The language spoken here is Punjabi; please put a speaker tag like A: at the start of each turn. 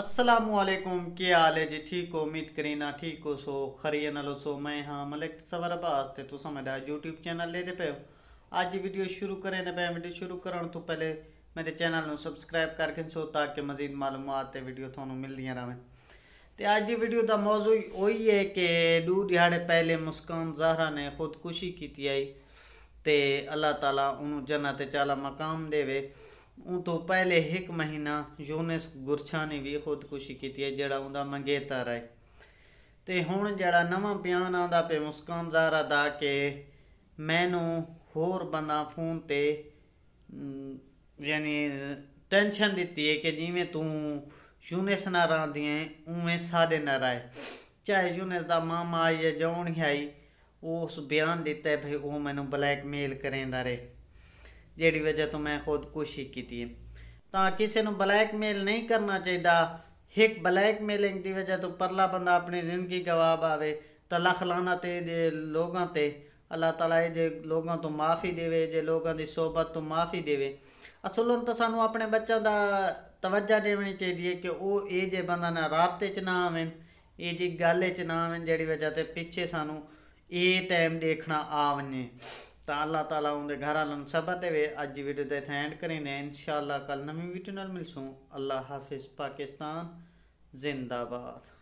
A: असलकुम के आल है जी ठीक हो उम्मीद करीना ठीक हो सो खरी नलो सो मैं हाँ मलिक सवर वास्ते तो समझ यूट्यूब चैनल लेते पे हो अज वीडियो शुरू करें तो पे वीडियो शुरू करण तो पहले मेरे चैनल में सबसक्राइब करके सो ताकि मजीद मालूम वीडियो थोनू मिलती रहें तो अज वीडियो का मौजू उ है कि दो दिहाड़े पहले मुस्कान जहरा ने खुदकुशी की आई तो अल्लाह तला उन्होंने जन्नत चाला मकाम देवे ਉਹ ਤੋਂ ਪਹਿਲੇ ਇੱਕ ਮਹੀਨਾ ਯੋਨਸ ਗੁਰਛਾ ਨੇ ਵੀ ਖੁਦਕੁਸ਼ੀ ਕੀਤੀ ਹੈ ਜਿਹੜਾ ਉਹਦਾ ਮੰਗੇਤਰ ਹੈ ਤੇ ਹੁਣ ਜਿਹੜਾ ਨਵਾਂ ਬਿਆਨ ਆਉਂਦਾ ਪੇ ਮੁਸਕਾਨ ਜ਼ਾਰਾ ਦਾ ਕਿ ਮੈਨੂੰ ਹੋਰ ਬੰਦਾ ਫੋਨ ਤੇ ਯਾਨੀ ਟੈਨਸ਼ਨ ਦਿੱਤੀ ਹੈ ਕਿ ਜਿਵੇਂ ਤੂੰ ਯੂਨਸ ਨਾਲ ਰਹਿੰਦੀ ਹੈ ਉਵੇਂ ਸਾਡੇ ਨਾਲ ਰਹੇ ਚਾਹੇ ਯੂਨਸ ਦਾ ਮਾਮਾ ਆਈ ਜਾਂ ਜੌਣ ਹੀ ਆਈ ਉਸ ਬਿਆਨ ਦਿੱਤਾ ਹੈ ਭਈ ਉਹ ਮੈਨੂੰ ਬਲੈਕਮੇਲ ਕਰੇਂਦਾ ਰੇ ਜਿਹੜੀ ਵਜ੍ਹਾ ਤੋਂ ਮੈਂ ਖੁਦਕੁਸ਼ੀ ਕੀਤੀ ਹੈ ਤਾਂ ਕਿਸੇ ਨੂੰ ਬਲੈਕਮੇਲ ਨਹੀਂ ਕਰਨਾ ਚਾਹੀਦਾ ਇੱਕ ਬਲੈਕਮੇਲਿੰਗ ਦੀ ਵਜ੍ਹਾ ਤੋਂ ਪਰਲਾ ਬੰਦਾ ਆਪਣੀ ਜ਼ਿੰਦਗੀ ਗਵਾ ਆਵੇ ਤਾਂ ਲਖ ਲਾਨਾ ਤੇ ਦੇ ਲੋਕਾਂ ਤੇ ਅੱਲਾਹ ਤਾਲਾ ਇਹ ਜੇ ਲੋਕਾਂ ਤੋਂ ਮਾਫੀ ਦੇਵੇ ਜੇ ਲੋਕਾਂ ਦੀ ਸਹਬਤ ਤੋਂ ਮਾਫੀ ਦੇਵੇ ਅਸਲੋਂ ਤਾਂ ਸਾਨੂੰ ਆਪਣੇ ਬੱਚਾ ਦਾ ਤਵੱਜਾ ਦੇਣੀ ਚਾਹੀਦੀ ਹੈ ਕਿ ਉਹ ਇਹ ਜੇ ਬੰਦਾ ਨਾ ਰਾਬਤੇ ਚ ਨਾ ਆਵੇਂ ਇਹ ਜੀ ਗੱਲ ਚ ਨਾ ਆਵੇਂ ਜਿਹੜੀ ਵਜ੍ਹਾ ਤੇ ਪਿੱਛੇ ਸਾਨੂੰ ਇਹ ਟਾਈਮ ਦੇਖਣਾ ਆਵਣੇ ਤਾਂ ਅੱਲਾਹ ਤਾਲਾ ਉਹਦੇ ਘਰ ਆਲਨ ਸਭਾ ਤੇ ਵੇ ਅੱਜ ਵੀਡੀਓ ਤੇ ਥੈਂਡ ਕਰੀਨੇ ਇਨਸ਼ਾਅੱਲਾ ਕੱਲ ਨਵੀਂ ਵੀਡੀਓ ਨਾਲ ਮਿਲਸੂ ਅੱਲਾਹ ਹਾਫਿਜ਼ ਪਾਕਿਸਤਾਨ ਜ਼ਿੰਦਾਬਾਦ